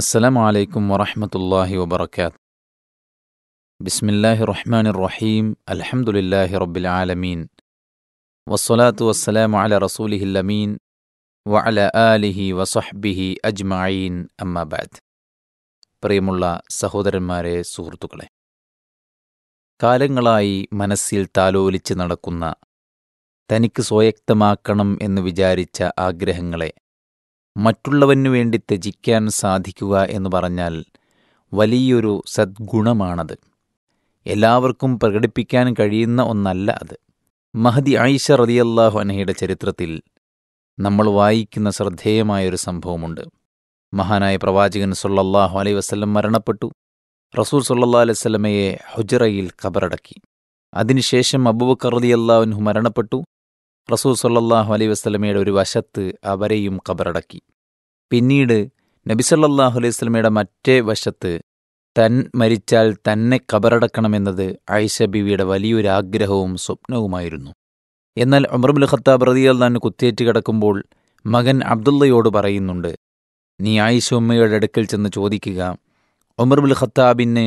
അസ്സലാം വലൈക്കും വറഹമത്തല്ലാഹി വബർക്കാത്ത് ബിസ്മില്ലാഹി റഹ്മാൻ റഹീം അലഹമുല്ലാഹി റബ്ബിൽ ആലമീൻ വസ്സലാത്തു വസ്സലാം അല റസൂലിഹില്ലമീൻ വഅല ആലിഹി വസഹ്ബിഹി അജ്മഈൻ അമ്മാബാദ് പ്രിയമുള്ള സഹോദരന്മാരെ സുഹൃത്തുക്കളെ കാലങ്ങളായി മനസ്സിൽ താലോലിച്ച് നടക്കുന്ന തനിക്ക് സ്വയക്തമാക്കണം എന്ന് വിചാരിച്ച ആഗ്രഹങ്ങളെ മറ്റുള്ളവനു വേണ്ടി ത്യജിക്കാൻ സാധിക്കുക എന്ന് പറഞ്ഞാൽ വലിയൊരു സദ്ഗുണമാണത് എല്ലാവർക്കും പ്രകടിപ്പിക്കാൻ കഴിയുന്ന ഒന്നല്ല അത് മഹദി ആയിഷ റതിയല്ലാഹു അനഹയുടെ ചരിത്രത്തിൽ നമ്മൾ വായിക്കുന്ന ശ്രദ്ധേയമായൊരു സംഭവമുണ്ട് മഹാനായ പ്രവാചകൻ സൊല്ലാഹു അലൈ വസ്ലം മരണപ്പെട്ടു റസൂൽ സൊല്ലാ അലൈവല്ലമയെ ഹുജറയിൽ കബറടക്കി അതിനുശേഷം അബൂബക്കർ റതിയല്ലാഹുൻഹു മരണപ്പെട്ടു റസൂ സല്ലാഹു അലൈ വസ്ലമയുടെ ഒരു വശത്ത് അവരെയും കബറടക്കി പിന്നീട് നബി സല്ലാഹു അലൈഹി വസ്ലമയുടെ മറ്റേ വശത്ത് തൻ മരിച്ചാൽ തന്നെ കബറടക്കണമെന്നത് ആയിഷ ബിവിയുടെ വലിയൊരു ആഗ്രഹവും സ്വപ്നവുമായിരുന്നു എന്നാൽ ഉമർബുൽ ഖത്താബ് തന്നെ കുത്തിയേറ്റ് കിടക്കുമ്പോൾ മകൻ അബ്ദുള്ളയോട് പറയുന്നുണ്ട് നീ ആയിഷ ഉമ്മയുടെ അടുക്കൽ ചെന്ന് ചോദിക്കുക ഒമർബുൽ ഖത്താബിന്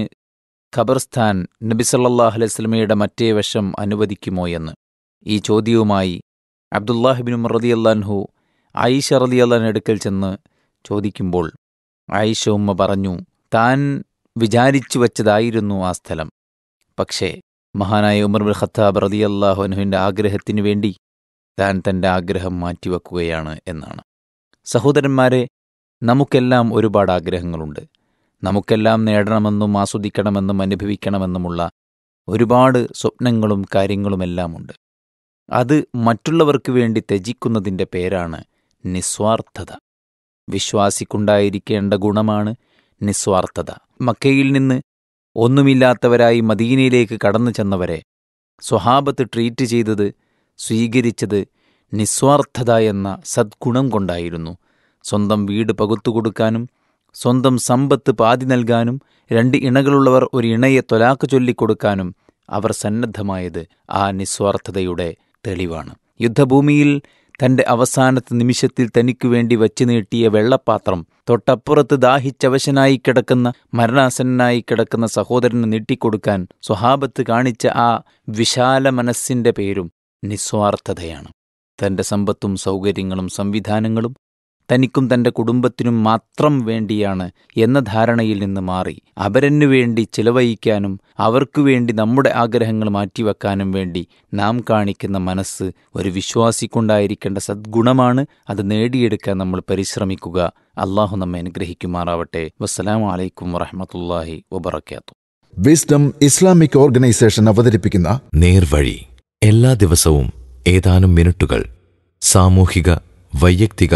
ഖബർസ്ഥാൻ നബി അലൈഹി സ്വലമയുടെ മറ്റേ വശം അനുവദിക്കുമോ എന്ന് ഈ ചോദ്യവുമായി അബ്ദുല്ലാഹിബിനും റതി അള്ളാൻഹു ആയിഷ റതി അള്ളാൻ അടുക്കൽ ചെന്ന് ചോദിക്കുമ്പോൾ ആയിഷ ഉമ്മ പറഞ്ഞു താൻ വിചാരിച്ചു വച്ചതായിരുന്നു ആ സ്ഥലം പക്ഷേ മഹാനായ ഉമർ ബിൻ ഖത്താബ് റതി അള്ളാഹുനുവിൻ്റെ ആഗ്രഹത്തിനു വേണ്ടി താൻ തൻ്റെ ആഗ്രഹം മാറ്റിവെക്കുകയാണ് എന്നാണ് സഹോദരന്മാരെ നമുക്കെല്ലാം ഒരുപാട് ആഗ്രഹങ്ങളുണ്ട് നമുക്കെല്ലാം നേടണമെന്നും ആസ്വദിക്കണമെന്നും അനുഭവിക്കണമെന്നുമുള്ള ഒരുപാട് സ്വപ്നങ്ങളും കാര്യങ്ങളുമെല്ലാമുണ്ട് അത് മറ്റുള്ളവർക്ക് വേണ്ടി ത്യജിക്കുന്നതിൻ്റെ പേരാണ് നിസ്വാർത്ഥത വിശ്വാസിക്കുണ്ടായിരിക്കേണ്ട ഗുണമാണ് നിസ്വാർത്ഥത മക്കയിൽ നിന്ന് ഒന്നുമില്ലാത്തവരായി മദീനയിലേക്ക് കടന്നു ചെന്നവരെ സ്വഹാബത്ത് ട്രീറ്റ് ചെയ്തത് സ്വീകരിച്ചത് നിസ്വാർത്ഥത എന്ന സദ്ഗുണം കൊണ്ടായിരുന്നു സ്വന്തം വീട് പകുത്തുകൊടുക്കാനും സ്വന്തം സമ്പത്ത് പാതി നൽകാനും രണ്ട് ഇണകളുള്ളവർ ഒരു ഇണയെ തൊലാക്ക് ചൊല്ലിക്കൊടുക്കാനും അവർ സന്നദ്ധമായത് ആ നിസ്വാർത്ഥതയുടെ തെളിവാണ് യുദ്ധഭൂമിയിൽ തന്റെ അവസാനത്തെ നിമിഷത്തിൽ തനിക്കു വേണ്ടി വച്ചു നീട്ടിയ വെള്ളപ്പാത്രം തൊട്ടപ്പുറത്ത് ദാഹിച്ചവശനായി കിടക്കുന്ന മരണാസനായി കിടക്കുന്ന സഹോദരന് നീട്ടിക്കൊടുക്കാൻ സ്വഹാബത്ത് കാണിച്ച ആ വിശാല മനസ്സിന്റെ പേരും നിസ്വാർത്ഥതയാണ് തന്റെ സമ്പത്തും സൗകര്യങ്ങളും സംവിധാനങ്ങളും തനിക്കും തൻ്റെ കുടുംബത്തിനും മാത്രം വേണ്ടിയാണ് എന്ന ധാരണയിൽ നിന്ന് മാറി അവരനു വേണ്ടി ചിലവഴിക്കാനും അവർക്കു വേണ്ടി നമ്മുടെ ആഗ്രഹങ്ങൾ മാറ്റിവെക്കാനും വേണ്ടി നാം കാണിക്കുന്ന മനസ്സ് ഒരു വിശ്വാസിക്കുണ്ടായിരിക്കേണ്ട സദ്ഗുണമാണ് അത് നേടിയെടുക്കാൻ നമ്മൾ പരിശ്രമിക്കുക അള്ളാഹു നമ്മെ അനുഗ്രഹിക്കുമാറാവട്ടെ വസ്സലാമലൈക്കും വറഹമത്തല്ലാഹി വബർക്കാത്തു വിസ്ഡം ഇസ്ലാമിക് ഓർഗനൈസേഷൻ അവതരിപ്പിക്കുന്ന നേർവഴി എല്ലാ ദിവസവും ഏതാനും മിനിറ്റുകൾ സാമൂഹിക വൈയക്തിക